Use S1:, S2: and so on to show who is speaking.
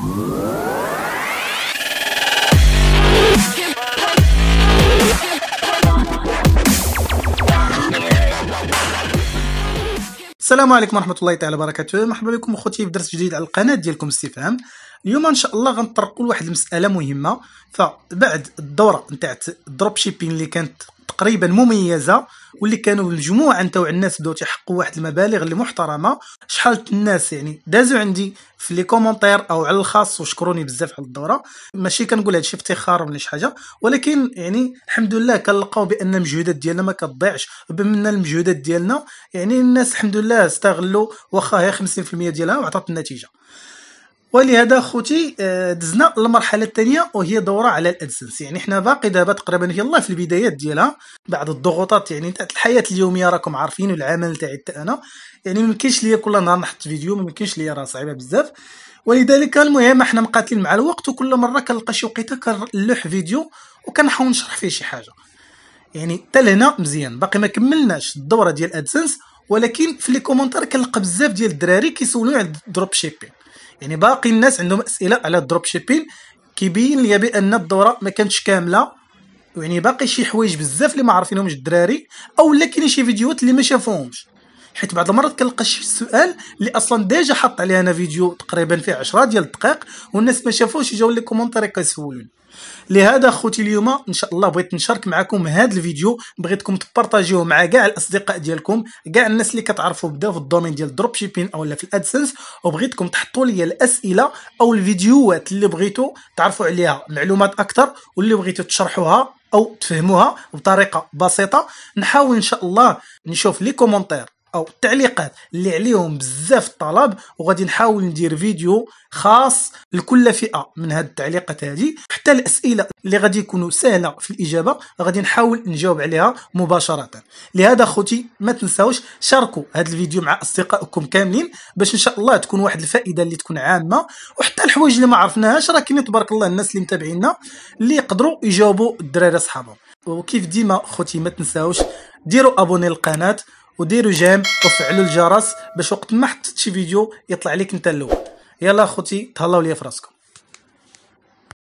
S1: السلام عليكم ورحمه الله تعالى وبركاته مرحبا بكم اخوتي في درس جديد على القناه ديالكم استفهام اليوم ان شاء الله غنطرقوا لواحد المساله مهمه فبعد الدوره نتاعت الدروب شيبين اللي كانت تقريبا مميزه واللي كانوا الجموع نتاو الناس بداو تحققوا واحد المبالغ اللي محترمه شحال الناس يعني دازوا عندي في لي كومونتير او على الخاص وشكروني بزاف على الدوره ماشي كنقول هادشي افتخار ولا شي حاجه ولكن يعني الحمد لله كنلقاو بان المجهودات ديالنا ما كتضيعش بمن المجهودات ديالنا يعني الناس الحمد لله استغلوا واخا هي 50% ديالها وعطات النتيجه ولهذا خوتي آه، دزنا للمرحله الثانيه وهي دوره على الادسنس يعني حنا باقي دابا تقريبا الله في البدايات ديالها بعد الضغوطات يعني تاع الحياه اليوميه راكم عارفين والعمل تاعي حتى انا يعني ميمكنش ليا كل نهار نحط فيديو ميمكنش ليا راه صعيبه بزاف ولذلك المهم حنا مقاتلين مع الوقت وكل مره كنلقى شي وقيته كنلوح فيديو وكنحاول نشرح فيه شي حاجه يعني حتى لهنا مزيان باقي ما كملناش الدوره ديال ادسنس ولكن في لي كومونتير كنلقى بزاف ديال الدراري كيسولوني على الدروب شيبينغ يعني باقي الناس عندهم اسئله على الدروب شيبين كيبين ليا بان الدوره ما كانتش كامله يعني باقي شي حوايج بزاف اللي ما عارفينهمش الدراري او لا كاين شي فيديوهات اللي ما شافوهمش حيت بعض المرات كنلقى شي سؤال اللي اصلا ديجا حط عليه انا فيديو تقريبا فيه 10 ديال الدقائق والناس ما شافوش يجاو لي كومونتير كيسولون لهذا خوتي اليوم ان شاء الله بغيت نشارك معكم هذا الفيديو بغيتكم تبارطاجيوه مع كاع الاصدقاء ديالكم كاع الناس اللي كتعرفوا بداو في الدومين ديال الدروب شيبين لا في الادسنس وبغيتكم تحطوا لي الاسئله او الفيديوهات اللي بغيتوا تعرفوا عليها معلومات اكثر واللي بغيتوا تشرحوها او تفهموها بطريقه بسيطه نحاول ان شاء الله نشوف لي كومونتير او التعليقات اللي عليهم بزاف الطلب وغادي نحاول ندير فيديو خاص لكل فئه من هاد التعليقات هذه حتى الاسئله اللي غادي يكونوا سهله في الاجابه غادي نحاول نجاوب عليها مباشره لهذا خوتي ما تنساوش شاركوا هاد الفيديو مع اصدقائكم كاملين باش ان شاء الله تكون واحد الفائده اللي تكون عامه وحتى الحوايج اللي ما عرفناهاش راه كاين تبارك الله الناس اللي متابعينا اللي يقدروا يجاوبوا الدراري صحابهم وكيف ديما خوتي ما تنساوش ديروا ابوني للقناه وديروا جيم وفعلوا الجرس باش وقت ما حطيت شي فيديو يطلع لك انت الاول يلا اخوتي تهلاو ليا فراسكم